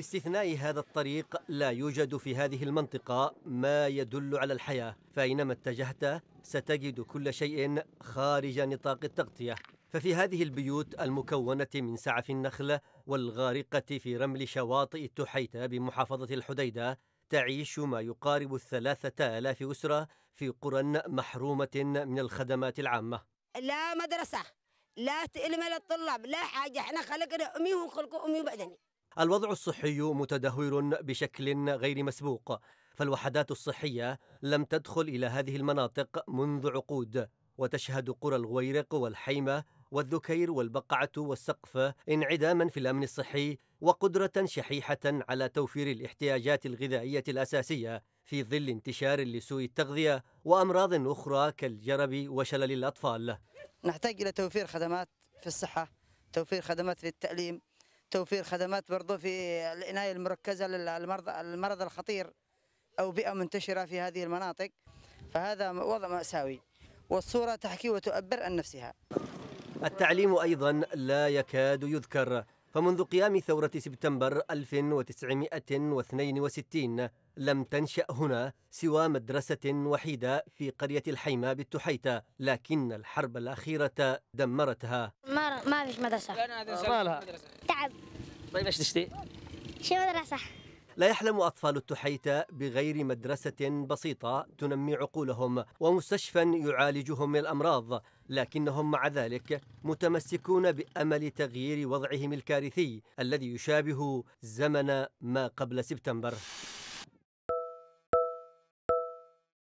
باستثناء هذا الطريق لا يوجد في هذه المنطقة ما يدل على الحياة فأينما اتجهت ستجد كل شيء خارج نطاق التغطية ففي هذه البيوت المكونة من سعف النخل والغارقة في رمل شواطئ التحيتة بمحافظة الحديدة تعيش ما يقارب الثلاثة آلاف أسرة في قرى محرومة من الخدمات العامة لا مدرسة لا تعلم للطلاب لا حاجة احنا خلقنا أمي وخلقوا أمي وبعدني الوضع الصحي متدهور بشكل غير مسبوق فالوحدات الصحية لم تدخل إلى هذه المناطق منذ عقود وتشهد قرى الغويرق والحيمة والذكير والبقعة والسقف انعداما في الأمن الصحي وقدرة شحيحة على توفير الاحتياجات الغذائية الأساسية في ظل انتشار لسوء التغذية وأمراض أخرى كالجرب وشلل الأطفال نحتاج إلى توفير خدمات في الصحة توفير خدمات في التعليم توفير خدمات برضو في العناية المركزة للمرض المرض الخطير أو بيئة منتشرة في هذه المناطق فهذا وضع مأساوي والصورة تحكي وتؤبر عن نفسها التعليم أيضا لا يكاد يذكر فمنذ قيام ثورة سبتمبر 1962 لم تنشأ هنا سوى مدرسة وحيدة في قرية الحيمة بالتحيتة لكن الحرب الأخيرة دمرتها ما فيش مدرسة مالها تعب طيب ايش تشتي؟ شي مدرسة لا يحلم أطفال التحيتة بغير مدرسة بسيطة تنمي عقولهم ومستشفى يعالجهم من الأمراض لكنهم مع ذلك متمسكون بأمل تغيير وضعهم الكارثي الذي يشابه زمن ما قبل سبتمبر